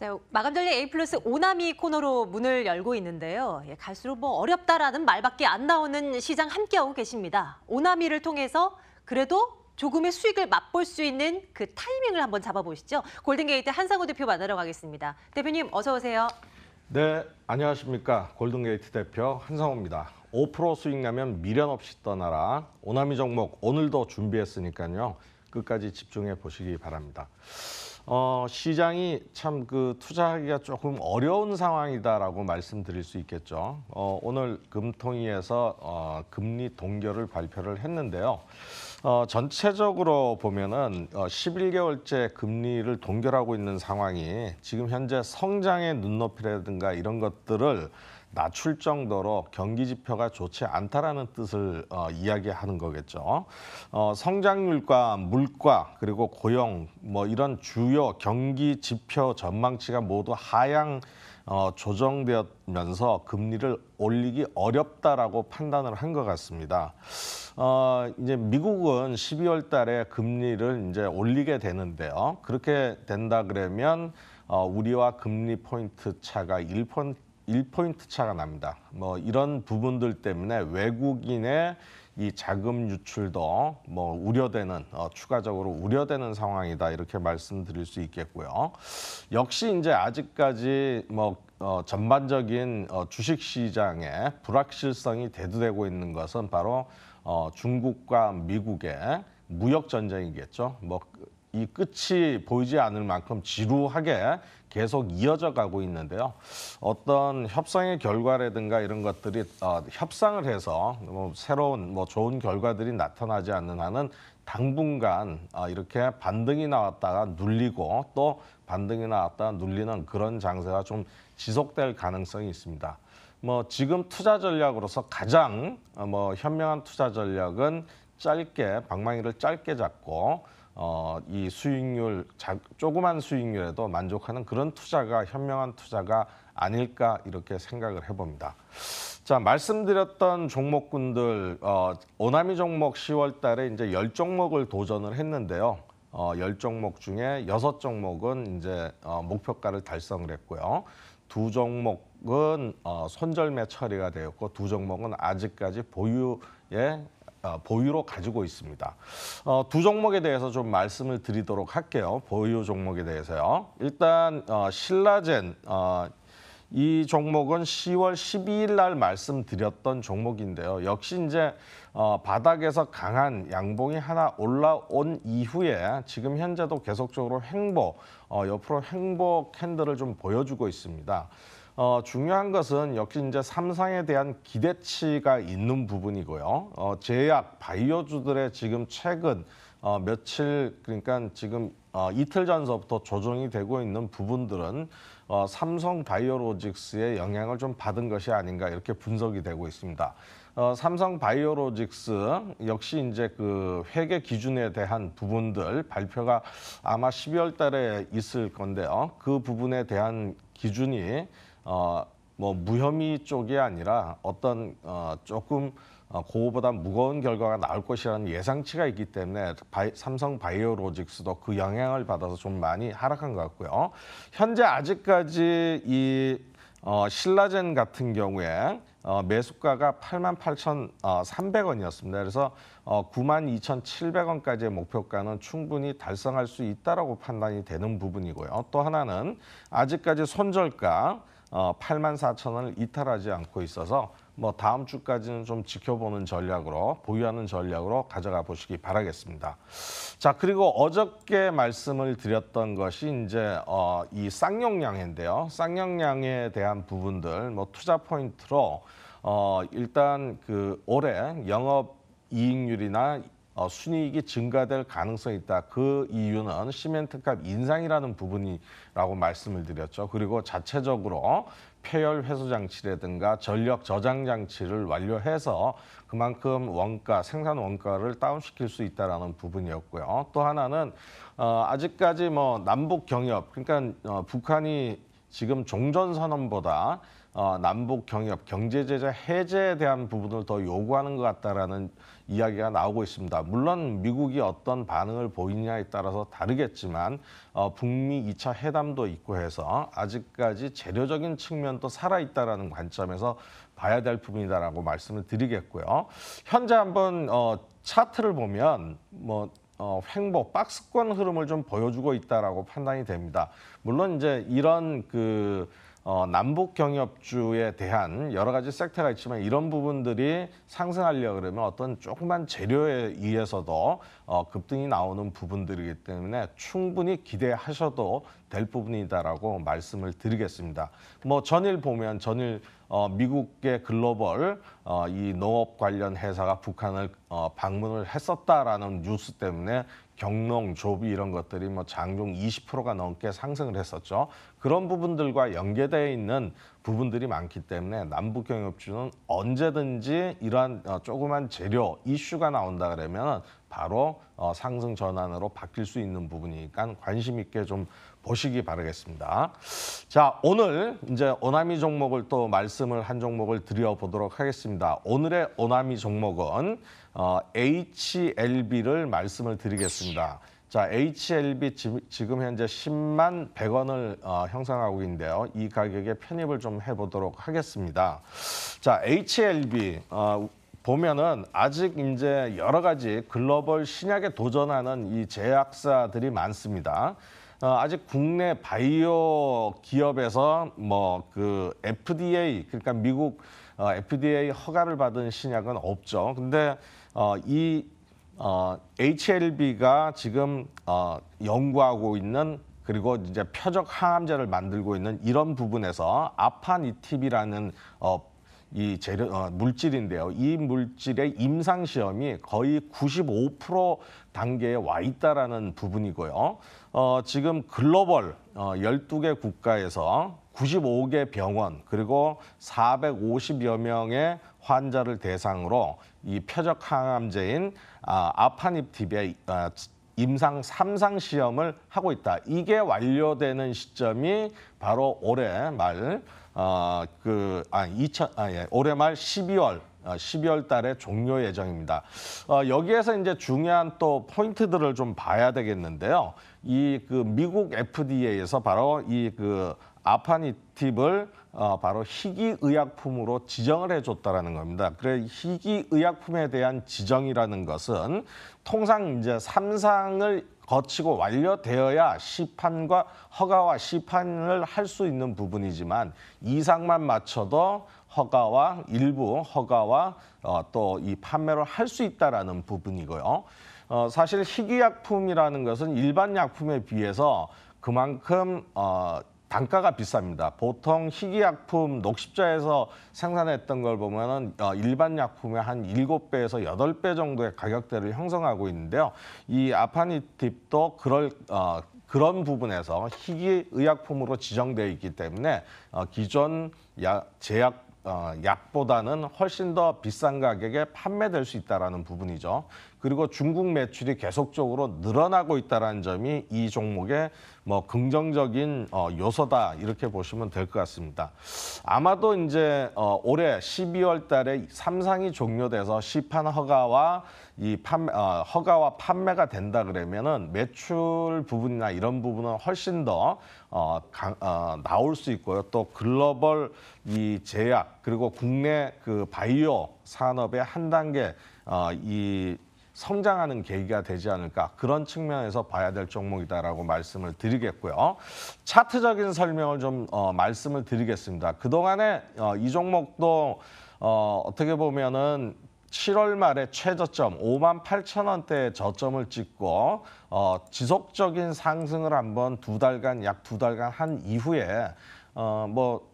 자, 마감전리 A 플러스 오나미 코너로 문을 열고 있는데요. 예, 갈수록 뭐 어렵다라는 말밖에 안 나오는 시장 함께하고 계십니다. 오나미를 통해서 그래도 조금의 수익을 맛볼 수 있는 그 타이밍을 한번 잡아보시죠. 골든게이트 한상우 대표 만나러 가겠습니다. 대표님 어서 오세요. 네, 안녕하십니까. 골든게이트 대표 한상우입니다. 5% 수익 나면 미련 없이 떠나라. 오나미 종목 오늘도 준비했으니까요. 끝까지 집중해 보시기 바랍니다. 어, 시장이 참 그 투자하기가 조금 어려운 상황이다라고 말씀드릴 수 있겠죠. 어, 오늘 금통위에서 어, 금리 동결을 발표를 했는데요. 어, 전체적으로 보면은 어, 11개월째 금리를 동결하고 있는 상황이 지금 현재 성장의 눈높이라든가 이런 것들을 낮출 정도로 경기 지표가 좋지 않다라는 뜻을 어, 이야기하는 거겠죠. 어, 성장률과 물가 그리고 고용 뭐 이런 주요 경기 지표 전망치가 모두 하향 어, 조정되었면서 금리를 올리기 어렵다라고 판단을 한 것 같습니다. 어, 이제 미국은 12월 달에 금리를 이제 올리게 되는데요. 그렇게 된다 그러면 어, 우리와 금리 포인트 차가 1포 1포인트 차가 납니다. 뭐 이런 부분들 때문에 외국인의 이 자금 유출도 뭐 우려되는 어, 추가적으로 우려되는 상황이다 이렇게 말씀드릴 수 있겠고요. 역시 이제 아직까지 뭐 어, 전반적인 어, 주식 시장에 불확실성이 대두되고 있는 것은 바로 어, 중국과 미국의 무역 전쟁이겠죠. 뭐이 끝이 보이지 않을 만큼 지루하게 계속 이어져 가고 있는데요. 어떤 협상의 결과라든가 이런 것들이 어, 협상을 해서 뭐 새로운 뭐 좋은 결과들이 나타나지 않는 한은 당분간 어, 이렇게 반등이 나왔다가 눌리고 또 반등이 나왔다가 눌리는 그런 장세가 좀 지속될 가능성이 있습니다. 뭐 지금 투자 전략으로서 가장 어, 뭐 현명한 투자 전략은 짧게 방망이를 짧게 잡고 어, 이 수익률 자, 조그만 수익률에도 만족하는 그런 투자가 현명한 투자가 아닐까 이렇게 생각을 해봅니다. 자 말씀드렸던 종목군들 어, 오나미 종목 10월달에 이제 열 종목을 도전을 했는데요. 어, 10종목 중에 여섯 종목은 이제 어, 목표가를 달성을 했고요. 두 종목은 어, 손절매 처리가 되었고 두 종목은 아직까지 보유에 어, 보유로 가지고 있습니다. 어, 두 종목에 대해서 좀 말씀을 드리도록 할게요. 보유 종목에 대해서요. 일단 어, 신라젠 어, 이 종목은 10월 12일 날 말씀드렸던 종목인데요. 역시 이제 어, 바닥에서 강한 양봉이 하나 올라온 이후에 지금 현재도 계속적으로 횡보, 어, 옆으로 횡보 캔들을 좀 보여주고 있습니다. 어, 중요한 것은 역시 이제 삼성에 대한 기대치가 있는 부분이고요. 어, 제약, 바이오주들의 지금 최근 어, 며칠 그러니까 지금 어, 이틀 전서부터 조정이 되고 있는 부분들은 어, 삼성 바이오로직스의 영향을 좀 받은 것이 아닌가 이렇게 분석이 되고 있습니다. 어, 삼성 바이오로직스 역시 이제 그 회계 기준에 대한 부분들 발표가 아마 12월 달에 있을 건데요. 그 부분에 대한 기준이 어, 뭐 무혐의 쪽이 아니라 어떤 어, 조금 어, 그보다 무거운 결과가 나올 것이라는 예상치가 있기 때문에 바이, 삼성 바이오로직스도 그 영향을 받아서 좀 많이 하락한 것 같고요. 현재 아직까지 이 어, 신라젠 같은 경우에 어, 매수가가 88,300원이었습니다. 어, 그래서 어, 92,700원까지의 목표가는 충분히 달성할 수 있다라고 판단이 되는 부분이고요. 또 하나는 아직까지 손절가 어, 84,000원을 이탈하지 않고 있어서 뭐 다음 주까지는 좀 지켜보는 전략으로 보유하는 전략으로 가져가 보시기 바라겠습니다. 자 그리고 어저께 말씀을 드렸던 것이 이제 어, 이 쌍용량인데요. 쌍용량에 대한 부분들 뭐 투자 포인트로 어, 일단 그 올해 영업 이익률이나 어, 순이익이 증가될 가능성이 있다. 그 이유는 시멘트값 인상이라는 부분이라고 말씀을 드렸죠. 그리고 자체적으로 폐열 회수 장치라든가 전력 저장 장치를 완료해서 그만큼 원가 생산 원가를 다운시킬 수 있다라는 부분이었고요. 또 하나는 어, 아직까지 뭐 남북 경협 그러니까 어, 북한이 지금 종전 선언보다 어, 남북 경협 경제 제재 해제에 대한 부분을 더 요구하는 것 같다라는 이야기가 나오고 있습니다. 물론 미국이 어떤 반응을 보이냐에 따라서 다르겠지만 어, 북미 2차 회담도 있고 해서 아직까지 재료적인 측면도 살아 있다라는 관점에서 봐야 될 부분이다라고 말씀을 드리겠고요. 현재 한번 어, 차트를 보면 뭐 어, 횡보 박스권 흐름을 좀 보여주고 있다라고 판단이 됩니다. 물론 이제 이런 그 어, 남북 경협주에 대한 여러 가지 섹터가 있지만 이런 부분들이 상승하려 그러면 어떤 조그만 재료에 의해서도 어, 급등이 나오는 부분들이기 때문에 충분히 기대하셔도 될 부분이다라고 말씀을 드리겠습니다. 뭐 전일 보면 전일 어, 미국의 글로벌 어, 이 농업 관련 회사가 북한을 어, 방문을 했었다라는 뉴스 때문에 경농, 조비 이런 것들이 뭐 장종 20%가 넘게 상승을 했었죠. 그런 부분들과 연계되어 있는 부분들이 많기 때문에 남북 경협주는 언제든지 이러한 어, 조그만 재료 이슈가 나온다 그러면 바로 어, 상승 전환으로 바뀔 수 있는 부분이니까 관심 있게 좀 보시기 바라겠습니다. 자, 오늘 이제 오나미 종목을 또 말씀을 한 종목을 드려보도록 하겠습니다. 오늘의 오나미 종목은 어, HLB를 말씀을 드리겠습니다. 자, HLB 지금 현재 10만 100원을 어, 형성하고 있는데요. 이 가격에 편입을 좀 해보도록 하겠습니다. 자, HLB 어, 보면은 아직 이제 여러 가지 글로벌 신약에 도전하는 이 제약사들이 많습니다. 어, 아직 국내 바이오 기업에서 뭐 그 FDA 그러니까 미국 어, FDA 허가를 받은 신약은 없죠. 근데 어, 이 어, HLB가 지금 어, 연구하고 있는 그리고 이제 표적 항암제를 만들고 있는 이런 부분에서 아파니티비라는 어, 이 재료 어, 물질인데요. 이 물질의 임상 시험이 거의 95% 단계에 와 있다라는 부분이고요. 어, 지금 글로벌 어, 12개 국가에서 95개 병원 그리고 450여 명의 환자를 대상으로 이 표적 항암제인 아, 아파닙티비의 아, 임상 삼상 시험을 하고 있다. 이게 완료되는 시점이 바로 올해 말, 어, 그, 아, 2000, 아, 예, 올해 말 12월 12월 어, 달에 종료 예정입니다. 어, 여기에서 이제 중요한 또 포인트들을 좀 봐야 되겠는데요. 이 그 미국 FDA에서 바로 이 그 아파니팁을 어, 바로 희귀의약품으로 지정을 해줬다라는 겁니다. 그래 희귀의약품에 대한 지정이라는 것은 통상 이제 삼상을 거치고 완료되어야 시판과 허가와 시판을 할 수 있는 부분이지만 이상만 맞춰도 허가와 일부 허가와 어, 또이 판매를 할 수 있다라는 부분이고요. 어, 사실 희귀약품이라는 것은 일반 약품에 비해서 그만큼 어, 단가가 비쌉니다. 보통 희귀약품 녹십자에서 생산했던 걸 보면 은 어, 일반 약품의 한 7배에서 8배 정도의 가격대를 형성하고 있는데요. 이 아파니팁도 그럴 어, 그런 부분에서 희귀 의약품으로 지정되어 있기 때문에 어, 기존 약, 제약 어, 약보다는 훨씬 더 비싼 가격에 판매될 수 있다는 부분이죠. 그리고 중국 매출이 계속적으로 늘어나고 있다는 점이 이 종목의 뭐 긍정적인 어, 요소다 이렇게 보시면 될 것 같습니다. 아마도 이제 어, 올해 12월 달에 삼상이 종료돼서 시판 허가와 이 판매, 어, 허가와 판매가 된다 그러면은 매출 부분이나 이런 부분은 훨씬 더 어, 강, 어, 나올 수 있고요. 또 글로벌 이 제약 그리고 국내 그 바이오 산업의 한 단계 어, 이 성장하는 계기가 되지 않을까 그런 측면에서 봐야 될 종목이다라고 말씀을 드리겠고요. 차트적인 설명을 좀 어, 말씀을 드리겠습니다. 그동안에 어, 이 종목도 어, 어떻게 보면은 7월 말에 최저점 5만 8천 원대의 저점을 찍고 어, 지속적인 상승을 한번 두 달간 약 두 달간 한 이후에 어, 뭐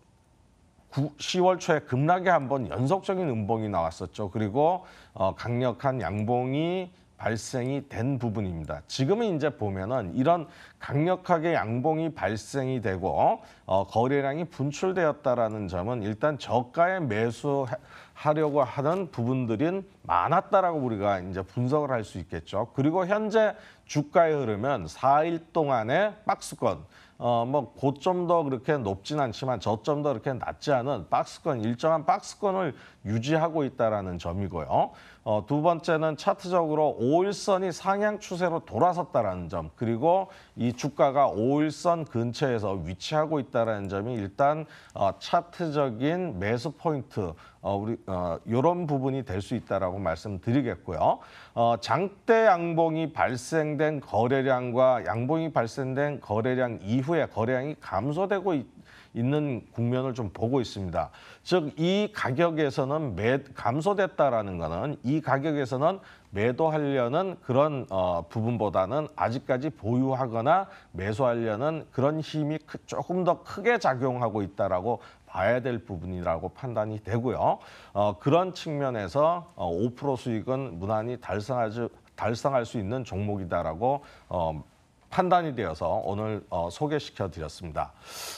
10월 초에 급락에 한번 연속적인 음봉이 나왔었죠. 그리고 어, 강력한 양봉이 발생이 된 부분입니다. 지금은 이제 보면은 이런 강력하게 양봉이 발생이 되고 어, 거래량이 분출되었다라는 점은 일단 저가의 매수 하려고 하는 부분들은 많았다라고 우리가 이제 분석을 할 수 있겠죠. 그리고 현재 주가의 흐름은 4일 동안의 박스권 어뭐 고점도 그렇게 높진 않지만 저점도 그렇게 낮지 않은 박스권 일정한 박스권을 유지하고 있다라는 점이고요. 어, 두 번째는 차트적으로 5일선이 상향 추세로 돌아섰다라는 점 그리고 이 주가가 5일선 근처에서 위치하고 있다라는 점이 일단 어, 차트적인 매수 포인트 어, 우리 어, 이런 부분이 될 수 있다라고 말씀드리겠고요. 어, 장대 양봉이 발생된 거래량과 양봉이 발생된 거래량 이후에 거래량이 감소되고 있, 있는 국면을 좀 보고 있습니다. 즉 이 가격에서는 매, 감소됐다라는 것은 이 가격에서는 매도하려는 그런 어, 부분보다는 아직까지 보유하거나 매수하려는 그런 힘이 크, 조금 더 크게 작용하고 있다라고 봐야 될 부분이라고 판단이 되고요. 어, 그런 측면에서 어, 5% 수익은 무난히 달성하지, 달성할 수 있는 종목이다라고 어, 판단이 되어서 오늘 어, 소개시켜 드렸습니다.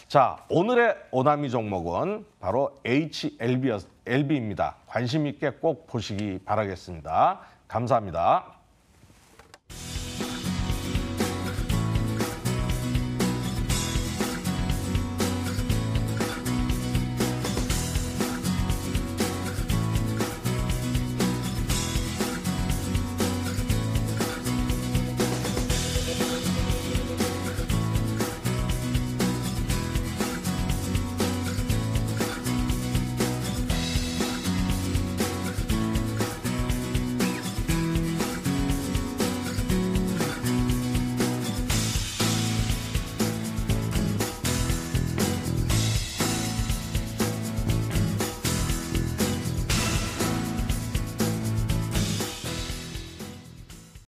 자, 오늘의 오나미 종목은 바로 HLB입니다. 관심 있게 꼭 보시기 바라겠습니다. 감사합니다.